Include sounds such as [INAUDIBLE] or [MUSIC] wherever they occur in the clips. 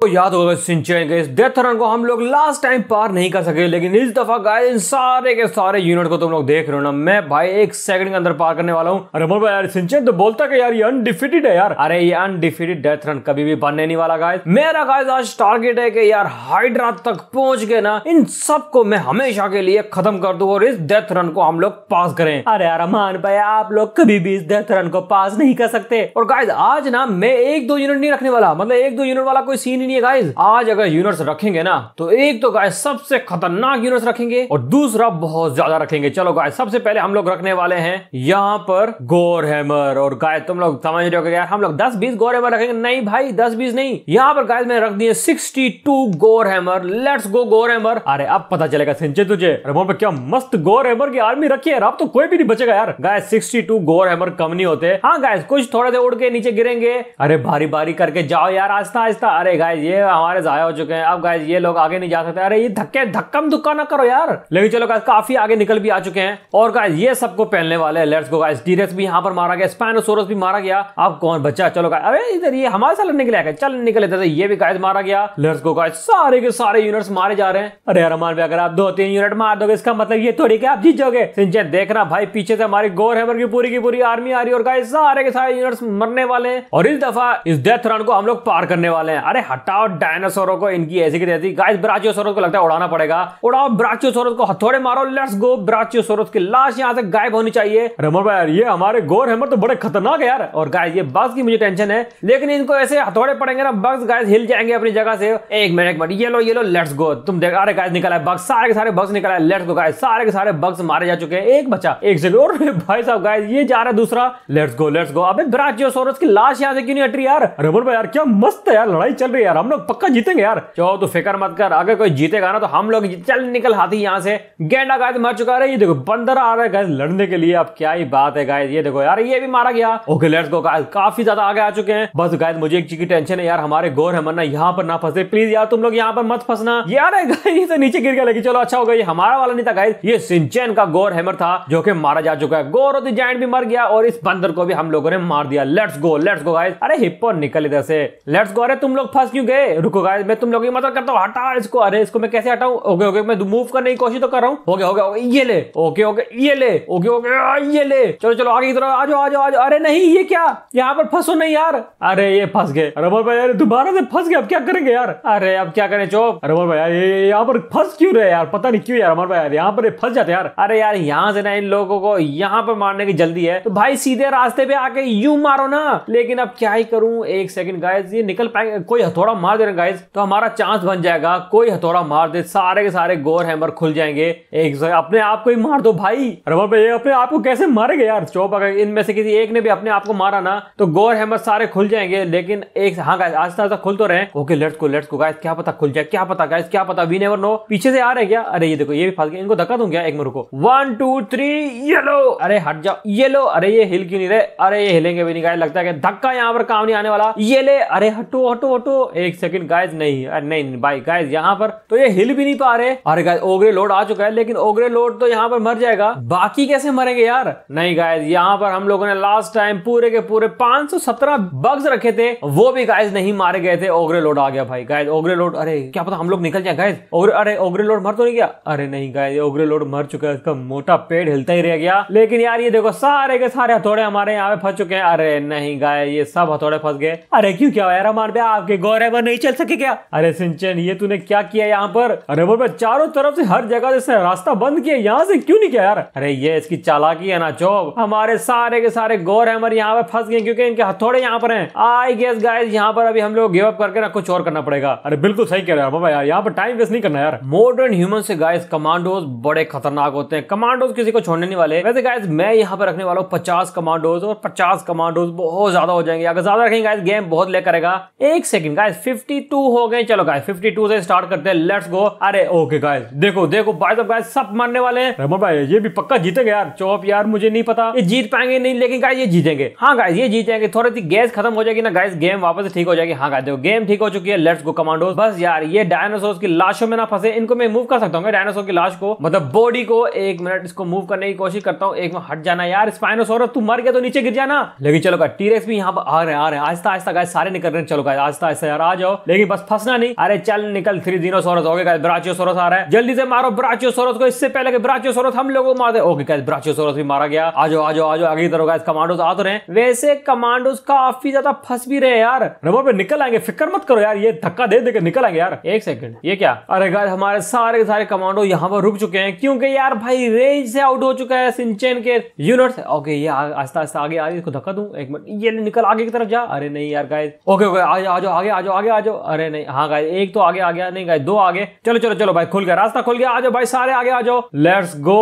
तो याद होगा सिंचाई के इस डेथ रन को हम लोग लास्ट टाइम पार नहीं कर सके लेकिन इस दफा गाय इन सारे के सारे यूनिट को तुम लोग देख रहे हो ना मैं भाई एक सेकंड के अंदर पार करने वाला हूँ अरे बोल यार सिंचाई तो बोलता है यार ये अनडिफिटेड है यार अरे ये अनडिफिटेड डेथ रन कभी भी बनने नहीं वाला गाय मेरा गाय आज टारगेट है कि यार हाइड्रा तक पहुंच के ना इन सबको मैं हमेशा के लिए खत्म कर दू और इस डेथ रन को हम लोग पास करें अरे यार अमान भाई आप लोग कभी भी इस डेथ रन को पास नहीं कर सकते और गाय आज ना मैं एक दो यूनिट नहीं रखने वाला मतलब एक दो यूनिट वाला कोई सीन लिए गाइज आज अगर यूनिट्स रखेंगे ना तो एक तो गाय सबसे खतरनाक यूनिट्स रखेंगे और दूसरा बहुत ज्यादा रखेंगे चलो गाय सबसे पहले हम लोग रखने वाले हैं यहाँ पर गोर हैमर और गाय तुम लोग समझ रहे हो यार हम लोग दस बीस गोर हैमर रखेंगे नहीं भाई दस बीस नहीं यहाँ पर गाय मैंने रख दिए sixty two gore hammer let's go gore hammer अरे अब पता चलेगा सिंचे तुझे रेमोट पर क्या मस्त गोर हैमर की आर्मी रखी है अब तो कोई भी नहीं बचेगा यार guys sixty two gore hammer कम नहीं होते हाँ गाय कुछ थोड़े से उड़ के नीचे गिरेंगे अरे भारी भारी करके जाओ यार आस्ता आस्ता अरे गाय गाइज ये हमारे ज़ाया हो चुके हैं अब गाइज ये लोग आगे नहीं जा सकते अरे ये धक्के धक्कम धुक्का ना करो यार लेकिन चलो गाइज काफी आगे निकल भी आ चुके हैं और गाइज ये सबको पहनने वाले लेट्स गो गाइज डीरेस भी यहाँ पर मारा गया स्पाइनोसोरस भी मारा गया अब कौन बच्चा चलो गाइज अरे इधर ये हमारे साथ लड़ने के लिए चल निकल इधर ये भी गाइज मारा गया लेट्स गो गाइज सारे के सारे यूनिट्स मारे जा रहे हैं अरे हरमान भी अगर आप दो तीन यूनिट मार दोगे इसका मतलब ये थोड़ी क्या आप जीत जाओगे सिंचन देखना भाई पीछे से हमारी गोर हैमर की पूरी की पूरी आर्मी आ रही है और गाइज सारे के सारे यूनिट्स मरने वाले हैं और इस दफा इस डेथ रन को हम लोग पार करने वाले हैं अरे हट हटाओ डायनासोरों को इनकी ऐसी की रहती गाइस ब्राचियोसोरस को लगता है उड़ाना पड़ेगा उड़ाओ ब्राचियोसोरस को हथौड़े मारो लेट्स गो ब्राचियोसोरस की लाश यहाँ से गायब होनी चाहिए रमन भाई यार ये हमारे गोर हैमर तो बड़े खतरनाक है यार और गाइस ये बग्स की मुझे टेंशन है लेकिन इनको ऐसे हथौड़े पड़ेंगे ना बग्स गाइस हिल जाएंगे अपनी जगह से एक मिनट एक मिनट ये लो ये लो लेट्स गो तुम देख अरे गाइस निकल आए बग्स सारे के सारे बग्स निकल आए लेट्स गो गाइस सारे के सारे बग्स मारे जा चुके हैं एक बचा एक जगह और [LAUGHS] भाई साहब गाइस ये जा रहा है दूसरा लेट्स गो लेट्स गो अबे ब्राचियोसोरस की लाश यहाँ से क्यों नहीं हट रही यार रमन भाई यार क्या मस्त है यार लड़ाई चल रही है यार हम लोग पक्का जीतेंगे यार चलो तो फिक्र मत कर अगर कोई जीतेगा ना तो हम लोग चल निकल हाथी यहाँ से गेंडा गायद मर चुका है ये देखो बंदर आ रहा है गायद लड़ने के लिए अब क्या ही बात है गायद ये देखो यार ये भी मारा गया ओके लेट्स गो गायद काफी ज्यादा आगे आ चुके हैं बस गायद मुझे एक चीज की टेंशन है यार हमारे गोर है मरना यहाँ पर ना फंसे प्लीज यार तुम लोग यहाँ पर मत फंसना यार ये तो नीचे गिर गया लेकिन चलो अच्छा हो गया हमारा वाला नहीं था गायद ये सिंचेन का गोर हैमर था जो कि मारा जा चुका है गोर और जैन भी मर गया और इस बंदर को भी हम लोगों ने मार दिया let's go let's go guys अरे हिप्पो निकल इधर से लेट्स गो अरे तुम लोग फंस क्यों गए रुको गाइस मैं तुम लोगों की मदद करता हूँ हटा इसको अरे इसको मैं कैसे हटाऊ ओके ओके मैं मूव तो करने की कोशिश तो कर रहा हूँ हो गया हो गया ये ले ओके ओके ये ले ओके ओके ये ले चलो चलो आगे की तरफ आज आज आ अरे नहीं ये क्या यहाँ पर फंसो नहीं यार अरे ये फंस गए रबर भाई यार दोबारा से फंस गए अब क्या करेंगे यार अरे अब क्या करें चो रबर भाई ये यहाँ पर फंस क्यों रहे यार पता नहीं क्यों यार रबर भाई यहाँ पर फंस जाते यार अरे यार यहाँ से ना इन लोगों को यहाँ पर मारने की जल्दी है तो भाई सीधे रास्ते पे आके यू मारो ना लेकिन अब क्या ही करूं एक सेकंड गाइस ये निकल पाएंगे कोई हथौड़ा हथौड़ा मार दे रहे गाइज तो हमारा चांस बन जाएगा कोई हथौड़ा मार दे सारे के सारे गोर हैमर खुल जाएंगे एक अपने आप को ही मार दो भाई रबर भाई अपने आप को कैसे मारेगा यार चौप अगर इनमें से किसी एक ने भी अपने आप को मारा ना तो गोर हैमर सारे खुल जाएंगे लेकिन एक हाँ गाइज आस्ता आस्ता खुल तो रहे okay let's go let's go guys क्या पता खुल जाए क्या पता गाइज क्या पता वी नेवर नो पीछे से आ रहे क्या अरे ये देखो ये भी फंस गया इनको धक्का दूंगा एक मेरे को वन टू थ्री येलो अरे हट जाओ येलो अरे ये हिल क्यों नहीं रहे अरे ये हिलेंगे भी नहीं गाय लगता है धक्का यहाँ पर काम नहीं आने वाला ये ले अरे हटो हटो हटो एक सेकंड गाइज नहीं अरे नहीं, भाई गाइज यहाँ पर तो ये हिल भी नहीं पा रहे अरे गाइज ओगरे लोड आ चुका है लेकिन ओगरे लोड तो यहाँ पर मर जाएगा बाकी कैसे मरेंगे यार नहीं गाइज यहाँ पर हम लोगों ने लास्ट टाइम पूरे के पूरे पांच बग्स रखे थे वो भी गाइज नहीं मारे गए थे ओगरे लोड आ गया भाई गाइज ओगरे लोड अरे क्या पता हम लोग निकल जाए गाइज ओगरे अरे ओगरे लोड मर तो नहीं गया अरे नहीं गाइज ओगरे लोड मर चुका है इसका मोटा पेड़ हिलता ही रह गया लेकिन यार ये देखो सारे के सारे हथौड़े हमारे यहाँ पे फंस चुके हैं अरे नहीं गाय ये सब हथौड़े फंस गए अरे क्यों क्या यार हमारे आपके गौरे ड्राइवर नहीं चल सके क्या अरे सिंचन ये तूने क्या किया यहाँ पर अरे बोल चारों तरफ से हर जगह इसने रास्ता बंद किया यहाँ से क्यों नहीं किया यार अरे ये इसकी चालाकी है ना चौब हमारे सारे के सारे गौर हैमर यहाँ पे फंस गए क्योंकि इनके हथौड़े यहाँ पर है आई गेस गाइस यहाँ पर अभी हम लोग गिव अप करके ना कुछ और करना पड़ेगा अरे बिल्कुल सही कह रहे हैं बाबा यार यहाँ पर टाइम वेस्ट नहीं करना यार मॉडर्न ह्यूमन से गाइस कमांडोज बड़े खतरनाक होते हैं कमांडोज किसी को छोड़ने नहीं वाले वैसे गाइस मैं यहाँ पर रखने वाला हूँ पचास कमांडोज और पचास कमांडोज बहुत ज्यादा हो जाएंगे अगर ज्यादा रखेंगे गाइस गेम बहुत ले करेगा एक सेकंड गाइस 52 हो गए चलो गाइस 52 से स्टार्ट करते हैं लेट्स गो अरे ओके गाइस देखो देखो भाई सब गाइस सब मारने वाले हैं रमन भाई ये भी पक्का जीतेंगे यार चौप यार मुझे नहीं पता ये जीत पाएंगे नहीं लेकिन गाइस ये जीतेंगे हाँ गाइस ये जीतेंगे थोड़ी सी गैस खत्म हो जाएगी ना गाइस गेम वापस ठीक हो जाएगी हाँ गाइस देखो गेम ठीक हो चुकी है लेट्स गो कमांडो बस यार ये डायनासोर की लाशों में ना फंसे इनको मैं मूव कर सकता हूँ डायनासोर की लाश को मतलब बॉडी को एक मिनट इसको मूव करने की कोशिश करता हूँ एक में हट जाना यार स्पाइनोसोर तू मर गया तो नीचे गिर जाना लेकिन चलो टीरेक्स भी यहाँ पर आ रहे हैं आ रहे हैं आहिस्ता आहिस्ता गाय सारे निकल रहे हैं चलो गाय आहिस्ता आहिस्ता यार आ जाओ लेकिन बस फंसना नहीं अरे चल निकल थ्री दिनों सोरस हो गया ब्राचियो सोरस आ रहा है जल्दी से मारो ब्राचियो सोरस को इससे पहले के ब्राचियो सोरस हम लोगों को मार दे ओके गाइस सोरस भी मारा गया आ जाओ आ जाओ आ जाओ अगली तरह गाइस कमांडोज आ तो रहे हैं वैसे कमांडोज काफी ज्यादा फंस भी रहे हैं यार रबर पे निकल आएंगे फिक्र मत करो यार ये धक्का दे देकर निकल आएंगे यार एक सेकंड ये क्या अरे गाइस हमारे सारे के सारे कमांडो यहाँ पर रुक चुके हैं क्योंकि यार भाई रेंज से आउट हो चुका है सिंचेन के यूनिट ओके ये आस्ता आस्ता आगे आ रही इसको धक्का दूं एक मिनट ये निकल आगे की तरफ जा अरे नहीं यार गाइस ओके ओके आ जाओ आ जाओ आगे आ जाओ आगे आ जाओ अरे नहीं हाँ गाय एक तो आगे आ गया नहीं गाय दो आगे चलो चलो चलो भाई खुल गया रास्ता खुल गया आ जाओ भाई सारे आगे आ जाओ लेट्स गो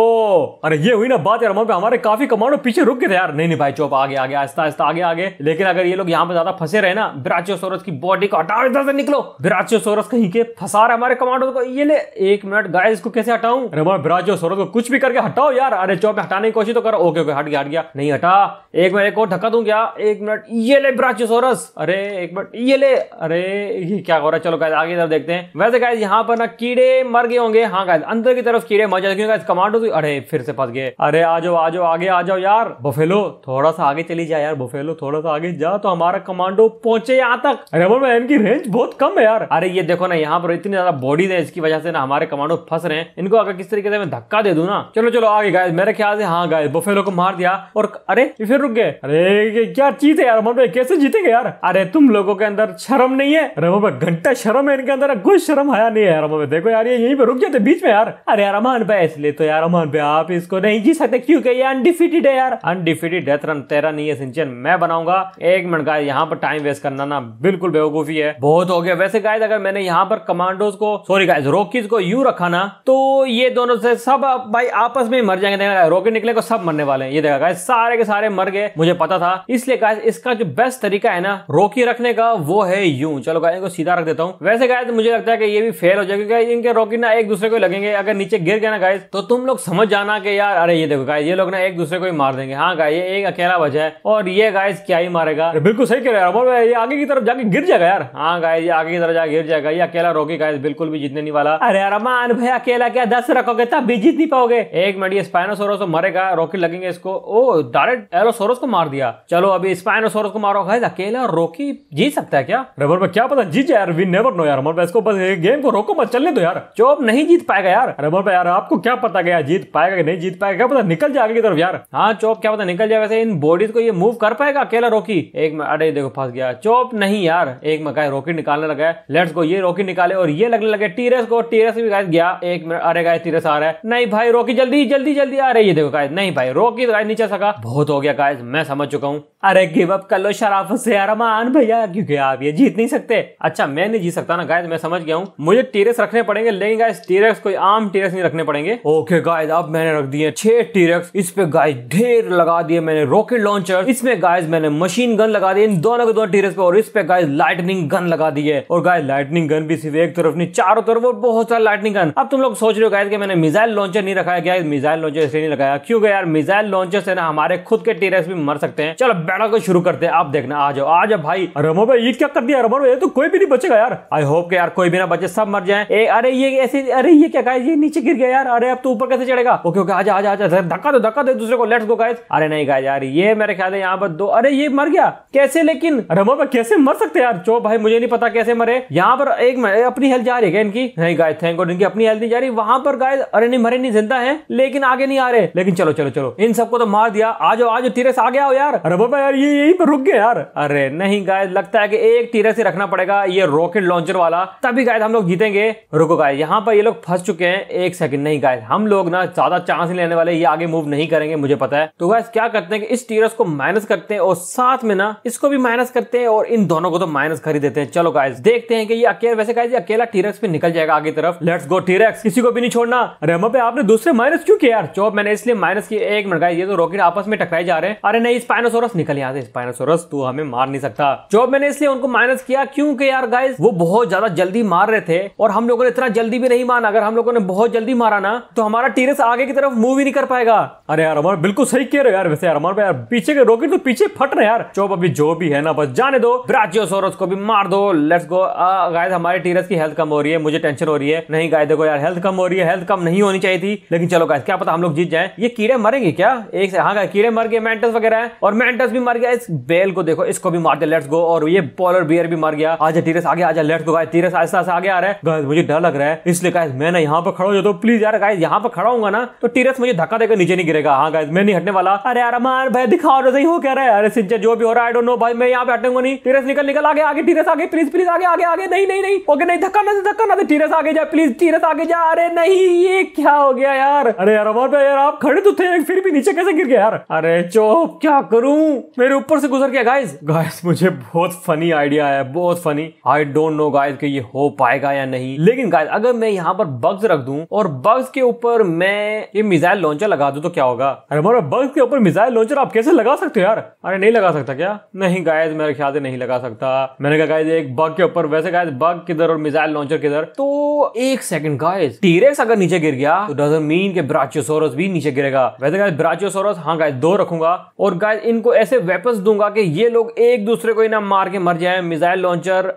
अरे ये हुई ना बात यार पे हमारे काफी कमांडो पीछे रुक गए थे यार नहीं नहीं भाई चुप आगे आगे आस्ता आस्ता आगे आगे लेकिन अगर ये लोग यहाँ पे ज्यादा फंसे रहे ना सोरस की बॉडी को हटाओ इधर से निकलो सोरस कहीं के फंसा रहे हमारे कमांडो को ये ले एक मिनट गाय इसको कैसे हटाऊ अरे हमारे सोरस को कुछ भी करके हटाओ यार अरे चौप हटाने की कोशिश तो करो ओके ओके हट गया हट गया नहीं हटा एक मिनट और ढका दूं क्या एक मिनट ये ले ब्राचियोसोरस अरे एक मिनट ये ले अरे अरे ये क्या हो रहा है चलो गाइस आगे तरफ देखते हैं वैसे गाइस यहाँ पर ना कीड़े मर गए होंगे हाँ गाइस अंदर की तरफ कीड़े मर जाते क्योंकि कमांडो तो अरे फिर से फंस गए अरे आ जाओ आ जाओ आगे आ जाओ यार बफेलो थोड़ा सा आगे चली जाए यार बफेलो थोड़ा सा आगे जा तो हमारा कमांडो पहुंचे यहाँ तक रबर मैन इनकी रेंज बहुत कम है यार अरे ये देखो ना यहाँ पर इतनी ज्यादा बॉडीज है इसकी वजह से ना हमारे कमांडो फंस रहे हैं इनको अगर किस तरीके से मैं धक्का दे दू ना चलो चलो आगे गाय मेरे ख्याल से हाँ गाय बफेलो को मार दिया और अरे फिर रुक गए अरे क्या चीज है यार कैसे जीतेंगे यार अरे तुम लोगों के अंदर शर्म नहीं नहीं है रमो पे घंटा शर्म है इनके अंदर कुछ शर्म आया नहीं है रमो पे देखो यार ये यहीं पे रुक जाते बीच में यार अरे यार अमान पे इसलिए तो यार अमान पे आप इसको नहीं जी सकते क्योंकि ये अनडिफिटेड है यार अनडिफिटेड डेथ रन तेरा नहीं है सिंचन मैं बनाऊंगा एक मिनट का यहाँ पर टाइम वेस्ट करना ना बिल्कुल बेवकूफी है बहुत हो गया वैसे गाय अगर मैंने यहाँ पर कमांडोज को सॉरी गाय रोकीज को यू रखा ना तो ये दोनों से सब भाई आपस में मर जाएंगे देखा रोके निकले को तो सब मरने वाले हैं ये देखा गाइज सारे के सारे मर गए मुझे पता था इसलिए गाइज इसका जो बेस्ट तरीका है ना रोकी रखने का वो है यू हूँ चलो गाय को सीधा रख देता हूँ वैसे गाय मुझे लगता है कि ये भी फेल हो जाएगा क्योंकि इनके रॉकेट ना एक दूसरे को लगेंगे अगर नीचे गिर गया ना गाय तो तुम लोग समझ जाना कि यार अरे ये देखो गाय ये लोग ना एक दूसरे को ही मार देंगे हाँ गाय ये एक अकेला बचा है और ये गाय क्या ही मारेगा बिल्कुल सही कह रहा है ये आगे की तरफ जाके गिर जाएगा यार हाँ गाय ये आगे की तरफ जाके गिर जाएगा ये अकेला रोकी गाय बिल्कुल भी जीतने नहीं वाला अरे अरमान भाई अकेला क्या दस रखोगे तब भी जीत नहीं पाओगे एक मिनट ये स्पाइनोसोरस तो मरेगा रॉकेट लगेंगे इसको ओ डायरेक्ट एलोसोरस को मार दिया चलो अभी स्पाइनोसोरस को मारो गाय अकेला रोकी जीत सकता है क्या रबर पर क्या पता जीत जाए यार वी नेवर नो यार अमर मतलब इसको बस गेम को रोको मत चलने दो यार जो अब नहीं जीत पाएगा यार अरे अमर मतलब यार आपको क्या पता गया जीत पाएगा कि नहीं जीत पाएगा क्या पता निकल जाएगा की तरफ यार हाँ चौप क्या पता निकल जाए वैसे इन बॉडीज को ये मूव कर पाएगा अकेला रोकी एक में अरे देखो फंस गया चौप नहीं यार एक में गाय रॉकेट निकालने लगा है लेट्स गो ये रॉकेट निकाले और ये लगने लगे टीरेस को टीरेस भी गाय गया एक मिनट अरे गाय टीरेस आ रहा है नहीं भाई रोकी जल्दी जल्दी जल्दी आ रही है देखो गाय नहीं भाई रॉकी गाय तो, नीचे सका बहुत हो गया गाय मैं समझ चुका हूँ अरे गिव अप कर लो शराफत से यार मान भैया क्योंकि आप ये जीत नहीं सकते सकते अच्छा मैं नहीं जी सकता ना गाय मैं समझ गया हूँ मुझे टीरेक्स रखने पड़ेंगे लेकिन गाय टीरेक्स कोई आम टीरेक्स नहीं रखने पड़ेंगे ओके गाय अब मैंने रख दिए छह टीरेक्स इस पे गाय ढेर लगा दिए मैंने रॉकेट लॉन्चर इसमें गाय मैंने मशीन गन लगा दी इन दोनों के दोनों टीरेक्स पे और इस पे गाय लाइटनिंग गन लगा दी है और गाय लाइटनिंग गन भी सिर्फ एक तरफ नहीं चारों तरफ और बहुत सारा लाइटनिंग गन अब तुम लोग सोच रहे हो गाय मैंने मिजाइल लॉन्चर नहीं रखा गया मिजाइल लॉन्चर इसलिए नहीं लगाया क्यों यार मिजाइल लॉन्चर से ना हमारे खुद के टीरेक्स भी मर सकते हैं चलो बैठा को शुरू करते हैं आप देखना आ जाओ आ जाओ भाई रमो भाई ये क्या कर दिया रमो दे तो कोई भी नहीं बचेगा यार आई होप के यार कोई भी ना बचे सब मर जाए ए, अरे ये ऐसे अरे ये क्या गाइस ये नीचे गिर गया यार अरे अब तो ऊपर कैसे चढ़ेगा ओके ओके आजा आजा आजा धक्का दो धक्का दे दूसरे को लेट्स गो गाइस अरे नहीं गाइस यार ये मेरे ख्याल है यहाँ पर दो अरे ये मर गया कैसे लेकिन रमो पर कैसे मर सकते यार चो भाई मुझे नहीं पता कैसे मरे यहाँ पर एक अपनी हेल्थ जा रही है इनकी नहीं गाय थैंक गॉड इनकी अपनी हेल्थ नहीं जा रही वहां पर गाय अरे नहीं मरे नहीं जिंदा है लेकिन आगे नहीं आ रहे लेकिन चलो चलो चलो इन सबको तो मार दिया आज आज तीरस आ गया हो यार रमो पर यार ये यही पर रुक गए यार अरे नहीं गाय लगता है कि एक तीरस ही रखना रखना पड़ेगा ये रॉकेट लॉन्चर वाला तभी गाय हम लोग जीतेंगे रुको गाय यहाँ पर ये लोग फंस चुके हैं एक सेकंड नहीं गाय हम लोग ना ज्यादा चांस लेने वाले ये आगे मूव नहीं करेंगे मुझे पता है तो गाय क्या करते हैं कि इस टीरस को माइनस करते हैं और साथ में ना इसको भी माइनस करते हैं और इन दोनों को तो माइनस कर ही देते हैं चलो गाय देखते हैं कि ये अकेले वैसे गाय अकेला टीरक्स पे निकल जाएगा आगे तरफ लेट्स गो टीरक्स किसी को भी नहीं छोड़ना रेमो पे आपने दूसरे माइनस क्यों किया यार चौब मैंने इसलिए माइनस किया एक मिनट गाय ये तो रॉकेट आपस में टकराई जा रहे हैं अरे नहीं स्पाइनोसोरस निकल यहाँ से स्पाइनोसोरस तू हमें मार नहीं सकता चौब मैंने इसलिए उनको माइनस किया क्योंकि यार गाइस वो बहुत ज्यादा जल्दी मार रहे थे और हम लोगों ने इतना जल्दी भी नहीं माना अगर हम लोगों ने बहुत जल्दी मारा ना तो हमारा टीरस आगे की तरफ मूव ही नहीं कर पाएगा अरे यार हमारे बिल्कुल सही कह रहे हो यार वैसे यार हमारे यार पीछे के रोके तो पीछे फट रहे यार चोप अभी जो भी है ना बस जाने दो ब्राचियोसोरस को भी मार दो लेट्स गो गाइस हमारे टीरस की हेल्थ कम हो रही है मुझे टेंशन हो रही है नहीं गाय देखो यार हेल्थ कम हो रही है हेल्थ कम नहीं होनी चाहिए थी लेकिन चलो गाइस क्या पता हम लोग जीत जाए ये कीड़े मरेंगे क्या एक से हाँ गाय कीड़े मर गए मेंटस वगैरह और मेंटस भी मर गया इस बेल को देखो इसको भी मार दे लेट्स गो और ये पॉलर बियर भी मर गया आज तीरस आगे आ जाए गो गाइस तीरस आहिस्ता आहिस्ता आगे आ रहा है मुझे डर लग रहा है इसलिए गाइस मैं ना यहाँ पर खड़ा हो जाता हूँ प्लीज तो यार गाइस यहाँ पर खड़ा हूँ ना तो टीरस मुझे धक्का देकर नीचे नहीं गिरेगा हाँ गाइस मैं नहीं हटने वाला अरे यार मार भाई दिखाओ सही हो कह रहा है अरे सिंचर जो भी हो रहा है आई डोंट नो भाई मैं यहाँ पे हटूंगा नहीं टीरस निकल निकल आगे आगे टीरस आगे प्लीज प्लीज आगे आगे आगे नहीं नहीं नहीं ओके नहीं धक्का ना धक्का ना टीरस आगे जा प्लीज टीरस आगे जा अरे नहीं ये क्या हो गया यार अरे यार अमार भाई यार आप खड़े तो थे फिर भी नीचे कैसे गिर गया यार अरे चो क्या करूं मेरे ऊपर से गुजर गया गाइस गाइस मुझे बहुत फनी आइडिया है बहुत funny I don't know guys कि ये हो पाएगा या नहीं लेकिन गाइज अगर मैं यहाँ पर बग्स रख दू और बग्स के ऊपर मैं ये मिसाइल लॉन्चर लगा दू तो क्या होगा अरे हमारा बग्स के ऊपर मिसाइल लॉन्चर आप कैसे लगा सकते हो यार अरे नहीं लगा सकता क्या नहीं गायज मेरे ख्याल से नहीं लगा सकता मैंने कहा गायज एक बग के ऊपर वैसे गायज बग किधर और मिसाइल लॉन्चर किधर तो एक सेकंड गायज टीरेक्स अगर नीचे गिर गया तो डजन मीन के ब्राचियोसोरस भी नीचे गिरेगा वैसे गायज ब्राचियोसोरस हाँ गायज दो रखूंगा और गायज इनको ऐसे वेपन्स दूंगा कि ये लोग एक दूसरे को ही ना मार के मर जाए मिसाइल लॉन्चर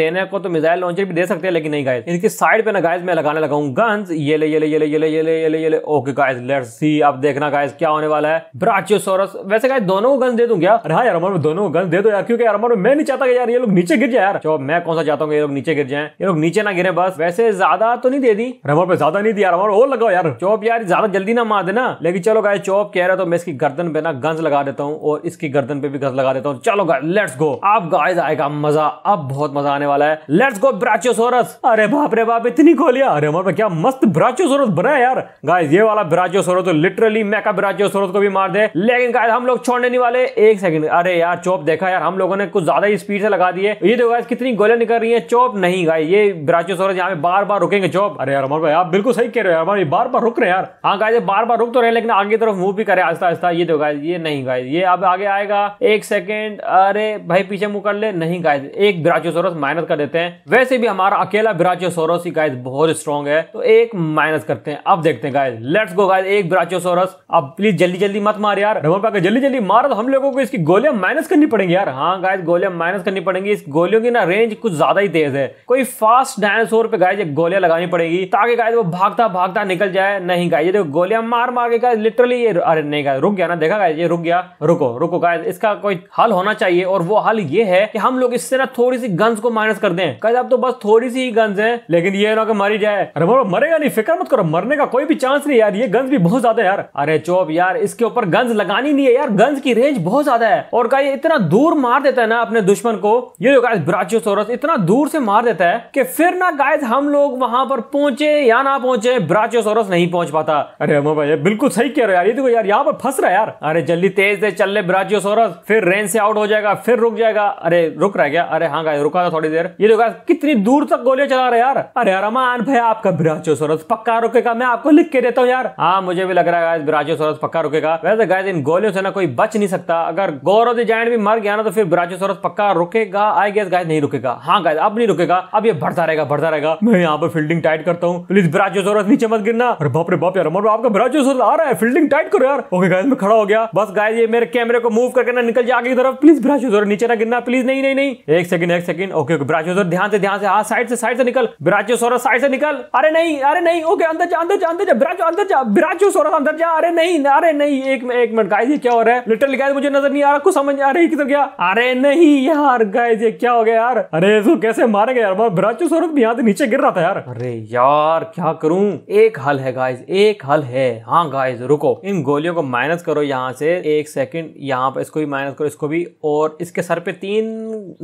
देने को तो मिसाइल लॉन्चर भी दे सकते हैं लेकिन नहीं गाइज इनकी साइड पे ना गाइज मैं लगाने लगाऊ हूँ गन्स ये ले ये ले ये ले ये ले ये ले ये ले ये ले ओके गाइज लेट्स सी अब देखना गाइज क्या होने वाला है ब्राचियोसोरस वैसे गाइज दोनों को गन्स दे दूं क्या अरे हाँ यार अमर दोनों को गन्स दे दो यार क्योंकि यार अमर मैं नहीं चाहता यार ये लोग नीचे गिर जाए यार चलो मैं कौन सा चाहता हूँ ये लोग नीचे गिर जाए ये लोग नीचे ना गिरे बस वैसे ज्यादा तो नहीं दे दी रमर पे ज्यादा नहीं दिया रमर और लगाओ यार चौप यार ज्यादा जल्दी ना मार देना लेकिन चलो गाय चौप कह रहा तो मैं इसकी गर्दन पे ना गंज लगा देता हूँ और इसकी गर्दन पे भी गंज लगा देता हूँ चलो गाय लेट्स गो आप गाइज आएगा मजा होगा अब बहुत मजा आने वाला है लेट्स गो ब्राचियोसोरस अरे बाप रे बाप इतनी गोलियां अरे हमारे क्या मस्त ब्राचियोसोरस बना है यार गाइस ये वाला ब्राचियोसोरस तो लिटरली मेका ब्राचियोसोरस को भी मार दे लेकिन गाइस हम लोग छोड़ने नहीं वाले एक सेकंड अरे यार चोप देखा यार हम लोगों ने कुछ ज्यादा ही स्पीड से लगा दिए ये देखो गाइस कितनी गोलियां निकल रही है चोप नहीं गाइस ये ब्राचियोसोरस यहाँ पे बार बार रुकेंगे चोप अरे यार मोर भाई आप बिल्कुल सही कह रहे हो यार बार बार रुक रहे हैं यार हाँ गाइस बार बार रुक तो रहे लेकिन आगे तरफ मूव भी करे आस्ता आस्ता ये देखो गाइस ये नहीं गाइस ये अब आगे आएगा एक सेकेंड अरे भाई पीछे मुकर ले नहीं गाइस एक ब्राचियोसोरस माइनस कर देते हैं वैसे भी हमारा अकेला ब्राचियोसोरस ही गाइस बहुत स्ट्रॉन्ग है तो एक माइनस करते हैं अब देखते हैं गाइस लेट्स गो गाइस एक ब्राचियोसोरस अब प्लीज जल्दी जल्दी मत मार यार डबल पाकर जल्दी जल्दी मार तो हम लोगों को इसकी गोलियां माइनस करनी पड़ेंगी यार हाँ गाय गोलियां माइनस करनी पड़ेंगी इस गोलियों की ना रेंज कुछ ज्यादा ही तेज है कोई फास्ट डायनासोर पे गाय गोलियां लगानी पड़ेगी ताकि गाय वो भागता भागता निकल जाए नहीं गाय देखो गोलियां मार मार के गाय लिटरली ये अरे नहीं गाय रुक गया ना देखा गाय ये रुक गया रुको रुको गाय इसका कोई हल होना चाहिए और वो हल ये है कि हम लोग इससे ना ना थोड़ी सी गन्स को माइनस कर दें कल आप तो बस थोड़ी सी ही गन्स है लेकिन ये ना कि मारी जाए अरे बोलो मरेगा नहीं फिक्र मत करो मरने का कोई भी चांस नहीं यार ये गन्स भी बहुत ज्यादा यार अरे चौप यार इसके ऊपर गन्स लगानी नहीं है यार गन्स की रेंज बहुत ज्यादा है और का ये इतना दूर मार देता है ना अपने दुश्मन को ये जो ब्राचियोसोरस इतना दूर से मार देता है कि फिर ना गायस हम लोग वहां पर पहुंचे या ना पहुंचे ब्राचियोसोरस नहीं पहुंच पाता अरे अमो भाई बिल्कुल सही कह रहे हो यार ये देखो यार यहाँ पर फंस रहा है यार अरे जल्दी तेज तेज चल ले ब्राचियोसोरस फिर रेंज से आउट हो जाएगा फिर रुक जाएगा अरे रुक रहा है क्या अरे हाँ गाय रुका था तो थोड़ी देर ये देखो कितनी दूर तक गोलियां चला रहे यार अरे यार अमान भाई आपका ब्राचोसोरस पक्का रुकेगा मैं आपको लिख के देता हूँ यार हाँ मुझे भी लग रहा है ब्राचोसोरस पक्का रुकेगा वैसे गाय इन गोलियों से ना कोई बच नहीं सकता अगर गौरव द जायंट भी मर गया ना तो फिर ब्राचोसोरस पक्का रुकेगा आई गेस गाय नहीं रुकेगा हाँ गाय अब नहीं रुकेगा अब ये बढ़ता रहेगा बढ़ता रहेगा मैं यहाँ पर फील्डिंग टाइट करता हूँ प्लीज ब्राचोसोरस नीचे मत गिरना अरे बाप रे बाप यार रमन आपका ब्राचोसोरस आ रहा है फील्डिंग टाइट करो यार ओके गाय मैं खड़ा हो गया बस गाय ये मेरे कैमरे को मूव करके ना निकल जाए आगे की तरफ प्लीज ब्राचोसोरस नीचे ना गिरना प्लीज नहीं नहीं नहीं एक एक सेकंड एक सेकंड ओके ओके ब्राचियोसोर ध्यान से ध्यान से हाँ साइड से साइड से निकल ब्राचियोसोरस साइड से निकल अरे नहीं अरे नहीं ओके अंदर जा अंदर जा अंदर जा ब्राचो अंदर जा ब्राचियोसोरस अंदर जा अरे नहीं अरे नहीं एक एक मिनट गाइस ये क्या हो रहा है लिटरली गाइस मुझे नजर नहीं आ रहा कुछ समझ आ रही किधर गया अरे नहीं यार गाइस ये क्या हो गया यार अरे इसको कैसे मार मारेंगे यार ब्राचियोसोरस भी यहां से नीचे गिर रहा था यार अरे यार क्या करूं एक हल है गाइस एक हल है हाँ गाइस रुको इन गोलियों को माइनस करो यहाँ से एक सेकंड यहाँ पर इसको भी माइनस करो इसको भी और इसके सर पे तीन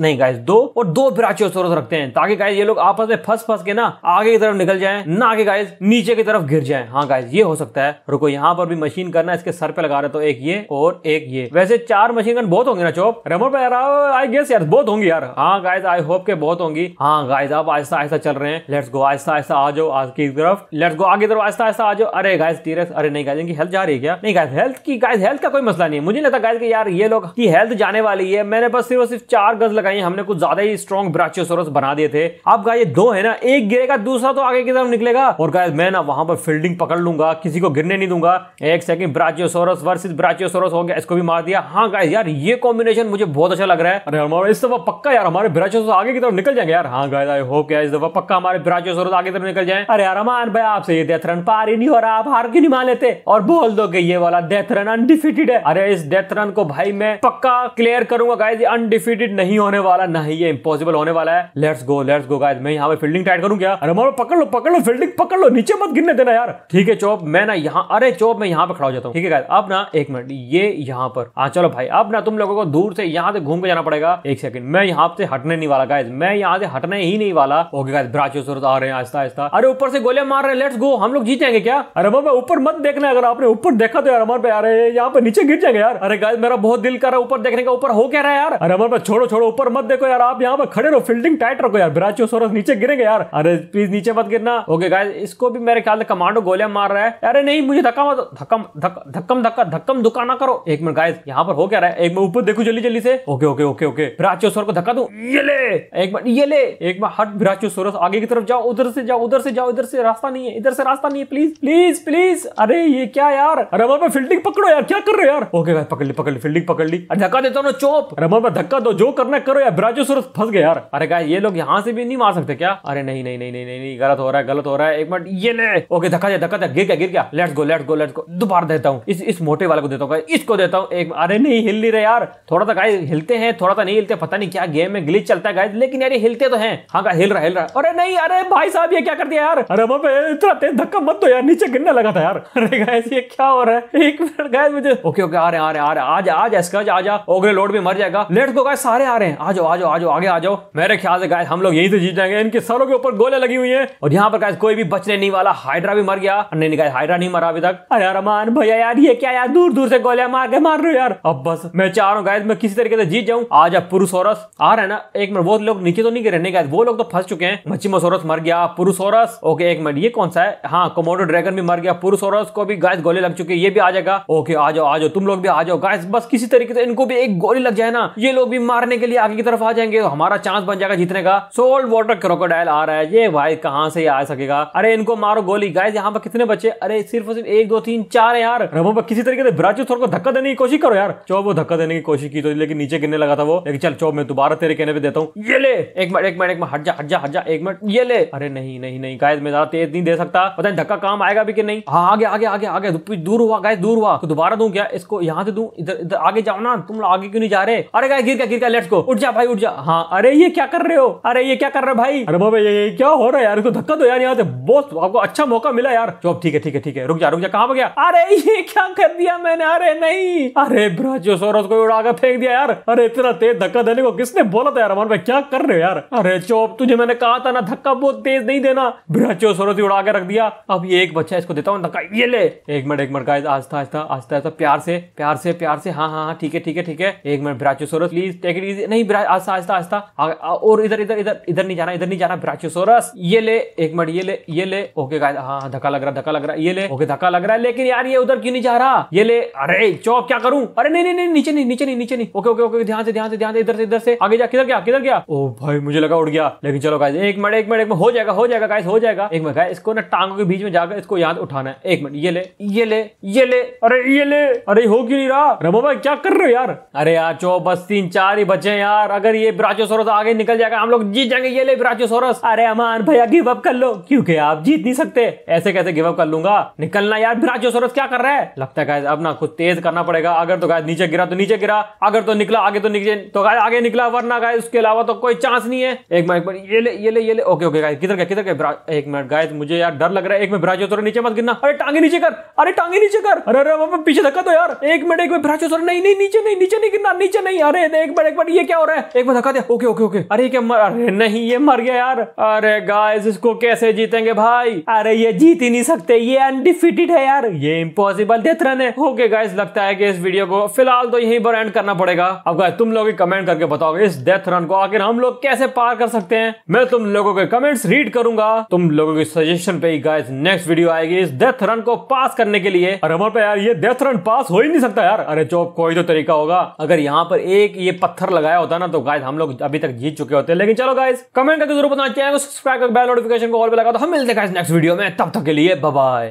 नहीं गाइस गाइस दो और दो ब्राचियोसोरस रखते हैं ताकि गाइस ये लोग आपस में फंस फंस के ना आगे की तरफ निकल जाए ना आगे गाइस नीचे की तरफ गिर जाए हाँ गाइस ये हो सकता है रुको यहाँ पर भी मशीन करना इसके सर पे लगा रहे तो एक ये और एक ये वैसे चार मशीन गन बहुत होंगे ना चौप रमो पे आई गेस यार बहुत होंगी यार हाँ गाइस आई होप के बहुत होंगी हाँ गाइस आप आहिस्ता आहिस्ता चल रहे हैं लेट्स गो आहिस्ता आहिस्ता आ जाओ आज की तरफ लेट्स गो आगे तरफ आहिस्ता आहिस्ता आ जाओ अरे गाइस टीरक्स अरे नहीं गाइस इनकी हेल्थ जा रही है क्या नहीं गाइस हेल्थ की गाइस हेल्थ का कोई मसला नहीं है मुझे लगता गाइस कि यार ये लोग की हेल्थ जाने वाली है मैंने बस सिर्फ सिर्फ चार गज लगाई है हमने कुछ ज्यादा ही स्ट्रॉन्ग ब्राचियोसोरस बना दिए थे अब गाय दो है ना एक गिरेगा दूसरा तो आगे की तरफ निकलेगा और गाय मैं ना वहां पर फील्डिंग पकड़ लूंगा किसी को गिरने नहीं दूंगा एक सेकंड ब्राचियोसोरस वर्सेस ब्राचियोसोरस हो गया इसको भी मार दिया हाँ गाय यार ये कॉम्बिनेशन मुझे बहुत अच्छा लग रहा है अरे हमारा इस दफा पक्का यार हमारे ब्राचियोसोरस आगे की तरफ निकल जाएंगे यार हाँ गाय आई होप इस दफा पक्का हमारे ब्राचियोसोरस आगे तरफ निकल जाए अरे यार हमारे भाई आपसे ये डेथ रन पार ही नहीं हो रहा आप हार क्यों नहीं मान लेते और बोल दोगे ये वाला डेथ रन अनडिफिटेड है अरे इस डेथ रन को भाई मैं पक्का क्लियर करूंगा गाइज अनडिफिटेड नहीं होने वाला वाला नहीं है ये इम्पॉसिबल होने वाला है let's go let's go guys मैं यहाँ पे फील्डिंग टाइट करूँ क्या अरे पकड़ लो पकड़ लो फील्डिंग पकड़ लो नीचे मत गिरने देना यार ठीक है चौप मैं ना यहाँ अरे चौप मैं यहाँ पे खड़ा हो जाता हूँ ठीक है अब ना एक मिनट ये यहाँ पर हाँ चलो भाई अब ना तुम लोगों को दूर से यहाँ से घूम के जाना पड़ेगा एक सेकंड मैं यहाँ से हटने नहीं वाला गाइज मैं यहाँ से हटने ही नहीं वाला ओके गाइज ब्राचोसोर आ रहे हैं आहिस्ता आहिस्ता अरे ऊपर से गोलियां मार रहे हैं लेट्स गो हम लोग जीत जाएंगे क्या अरे मैं ऊपर मत देखना अगर आपने ऊपर देखा तो यार हमारे पे आ रहे हैं यहाँ पे नीचे गिर जाएंगे यार अरे गाइज मेरा बहुत दिल कर रहा है ऊपर देखने का ऊपर हो क्या रहा है यार अरे अमर छोड़ो छोड़ो ऊपर मत देखो यार आप यहाँ पर खड़े रहो फील्डिंग टाइट रखो यार सोरस नीचे गिरेंगे यार अरे प्लीज नीचे मत गिरना ओके गाय इसको भी मेरे ख्याल से कमांडो गोलियां मार रहा है अरे नहीं मुझे धक्का मत धक्कम धक्कम धक्का धक्कम धुका ना करो एक मिनट गाइस यहाँ पर हो क्या रहा है एक मैं ऊपर देखू जल्दी जल्दी से ओके ओके ओके ओके सोर को धक्का दू ये ले एक बार ये ले एक बार हट सोरस आगे की तरफ जाओ उधर से जाओ उधर से जाओ इधर से रास्ता नहीं है इधर से रास्ता नहीं है प्लीज प्लीज प्लीज अरे ये क्या यार अरे वहां पर फील्डिंग पकड़ो यार क्या कर रहे हो यार ओके गाय पकड़ ली पकड़ ली फील्डिंग पकड़ ली धक्का देता हूँ चोप अरे वहां पर धक्का दो जो करना करो यार राजू सूरत फंस गया यार अरे गाय ये लोग यहाँ से भी नहीं मार सकते क्या अरे नहीं नहीं नहीं नहीं नहीं, नहीं गलत हो रहा है गलत हो रहा है एक मिनट ये ले ओके धक्का जाए धक्का गिर गया गिर गया let's go let's go let's go दोबारा देता हूँ इस इस मोटे वाले को देता हूँ इसको देता हूँ एक अरे नहीं हिल नहीं रहे यार थोड़ा सा गाय हिलते हैं थोड़ा सा नहीं हिलते पता नहीं क्या गेम में ग्लिच चलता है गाय लेकिन यार हिलते तो है हाँ हिल रहा हिल रहा अरे नहीं अरे भाई साहब ये क्या कर दिया यार अरे बाबे इतना तेज धक्का मत दो यार नीचे गिरने लगा था यार अरे गाय ये क्या हो रहा है एक मिनट गाय मुझे ओके ओके आ रहे आ रहे आ रहे आज आज स्क्रच आ जा ओगरे लोड भी मर जाएगा लेट्स गो गाय सारे आ रहे हैं आ जाओ आ जाओ आ जाओ आगे आ जाओ मेरे ख्याल से गाय हम लोग यही तो जीत जाएंगे इनके सरों के ऊपर गोले लगी हुई है और यहाँ पर गाय कोई भी बचने नहीं वाला हाइड्रा भी मर गया नहीं गाय हाइड्रा नहीं मरा अभी तक अरे अरमान भैया यार ये क्या यार दूर दूर से गोले मार के मार रहे हो यार अब बस मैं चाह रहा हूँ गाय मैं किसी तरीके से जीत जाऊँ आज अब पुरुषोरस आ रहे ना एक मिनट वो लोग नीचे तो नहीं गिरे नहीं गाय वो लोग तो फंस चुके हैं मच्छी मसोरस मर गया पुरुषोरस ओके एक मिनट ये कौन सा है हाँ कोमोडो ड्रैगन भी मर गया पुरुषोरस को भी गाय गोले लग चुके ये भी आ जाएगा ओके आ जाओ आ जाओ तुम लोग भी आ जाओ गाय बस किसी तरीके से इनको भी एक गोली लग जाए ना ये लोग भी मारने के लिए आगे की तरफ तरफ आ जाएंगे तो हमारा चांस बन जाएगा जीतने का सोल्ड वाटर क्रोकोडाइल आ रहा है ये भाई कहाँ से आ सकेगा अरे इनको मारो गोली गाय यहाँ पर कितने बच्चे अरे सिर्फ सिर्फ एक दो तीन चार यार रबों पर किसी तरीके से ब्राचू थोड़ा को धक्का देने की कोशिश करो यार चौब वो धक्का देने की कोशिश की तो लेकिन नीचे गिरने लगा था वो लेकिन चल चौब मैं दोबारा तेरे कहने पे देता हूँ ये ले एक मिनट एक मिनट एक मिनट हट जा हट जा हट जा एक मिनट ये ले अरे नहीं नहीं नहीं गाय मैं ज्यादा तेज नहीं दे सकता पता नहीं धक्का काम आएगा भी कि नहीं हाँ आगे आगे आगे आगे दूर हुआ गाय दूर हुआ तो दोबारा दू क्या इसको यहाँ से दू इधर इधर आगे जाओ ना तुम आगे क्यों नहीं जा रहे अरे गाय गिर गया गिर गया लेट्स को उठ जा भाई उठ जा हाँ अरे ये क्या कर रहे हो अरे ये क्या कर रहे हो भाई अरे बाबा ये, ये क्या हो रहा है यार इसको धक्का दो यार यहाँ से बोस आपको अच्छा मौका मिला यार चौब ठीक है ठीक है ठीक है रुक जा रुक जा कहाँ गया अरे ये क्या कर दिया मैंने अरे नहीं अरे ब्रजो ब्राजियोसोरस को उड़ा के फेंक दिया यार अरे इतना तेज धक्का देने को किसने बोला था यार हमारे भाई क्या कर रहे हो यार अरे चौब तुझे मैंने कहा था ना धक्का बहुत तेज नहीं देना ब्रजो ब्राजियोसोरस उड़ा के रख दिया अब ये एक बच्चा इसको देता हूँ धक्का ये ले एक मिनट एक मिनट गाइस आस्था आस्था आस्था आस्था प्यार से प्यार से प्यार से हाँ हाँ हाँ ठीक है ठीक है ठीक है एक minute brachiosaurus please take it easy नहीं आस्ता आस्ता आस्ता और इधर इधर इधर इधर नहीं जाना इधर नहीं जाना ब्राचियोसोरस ये ले एक मिनट ये ले ये ले ओके गाइस हाँ, हाँ धक्का लग रहा धक्का लग रहा ये ले ओके धक्का लग रहा है लेकिन यार ये उधर क्यों नहीं जा रहा ये ले अरे चौक क्या करूं अरे नहीं नहीं नहीं नीचे नहीं नीचे नहीं नीचे नहीं ओके ओके ओके ध्यान से ध्यान से ध्यान से इधर से इधर से आगे जा किधर गया किधर गया ओ भाई मुझे लगा उड़ गया लेकिन चलो गाइस एक मिनट एक मिनट एक मिनट हो जाएगा हो जाएगा गाइस हो जाएगा एक मिनट इसको ना टांगों के बीच में जाकर इसको याद उठाना है एक मिनट ये ले ये ले ये ले अरे ये ले अरे हो क्यों नहीं रहा रमो भाई क्या कर रहे हो यार अरे यार चौ बस तीन चार ही बचे यार अगर ये ब्राचोसोरस आगे निकल जाएगा हम लोग जीत जाएंगे ये ले ब्राचोसोरस अरे अमान भैया गिव अप कर लो क्योंकि आप जीत नहीं सकते ऐसे कैसे गिव अप कर लूंगा निकलना यार ब्राचोसोरस क्या कर रहा है लगता है अब ना कुछ तेज करना पड़ेगा अगर तो गाय नीचे गिरा तो नीचे गिरा अगर तो निकला आगे तो नीचे तो गाय आगे निकला वरना गाय उसके अलावा तो कोई चांस नहीं है एक मिनट पर ये ले ये ले ये ले ओके ओके गाय किधर गए किधर गए एक मिनट गाय मुझे यार डर लग रहा है एक मिनट ब्राचोसोरस नीचे मत गिरना अरे टांगे नीचे कर अरे टांगे नीचे कर अरे अरे पापा पीछे धक्का तो यार एक मिनट एक मिनट ब्राचोसोरस नहीं नहीं नीचे नहीं नीचे नहीं गिरना नीचे नहीं अरे एक मिनट एक मिनट ये क्या हो रहा है एक बार धक्का दिया ओके ओके ओके अरे क्या मर अरे नहीं ये मर गया यार अरे गाइस इसको कैसे जीतेंगे भाई अरे ये जीत ही नहीं सकते ये अनडिफिटेड है यार ये इम्पोसिबल डेथ रन है ओके गाइस लगता है कि इस वीडियो को फिलहाल तो यहीं पर एंड करना पड़ेगा अब गाइस तुम लोग कमेंट करके बताओ इस डेथ रन को आखिर हम लोग कैसे पार कर सकते हैं मैं तुम लोगों के कमेंट्स रीड करूंगा तुम लोगों के सजेशन पे ही गाइस नेक्स्ट वीडियो आएगी इस डेथ रन को पास करने के लिए और हमारे पे यार ये डेथ रन पास हो ही नहीं सकता यार अरे चौक कोई तो तरीका होगा अगर यहाँ पर एक ये पत्थर लगाया होता ना तो गाइस हम लोग अभी तक जीत चुके होते हैं लेकिन चलो गाइस कमेंट करके जरूर बताना चैनल को सब्सक्राइब कर बेल नोटिफिकेशन को और भी लगा तो हम मिलते हैं गाइस नेक्स्ट वीडियो में तब तक के लिए बाय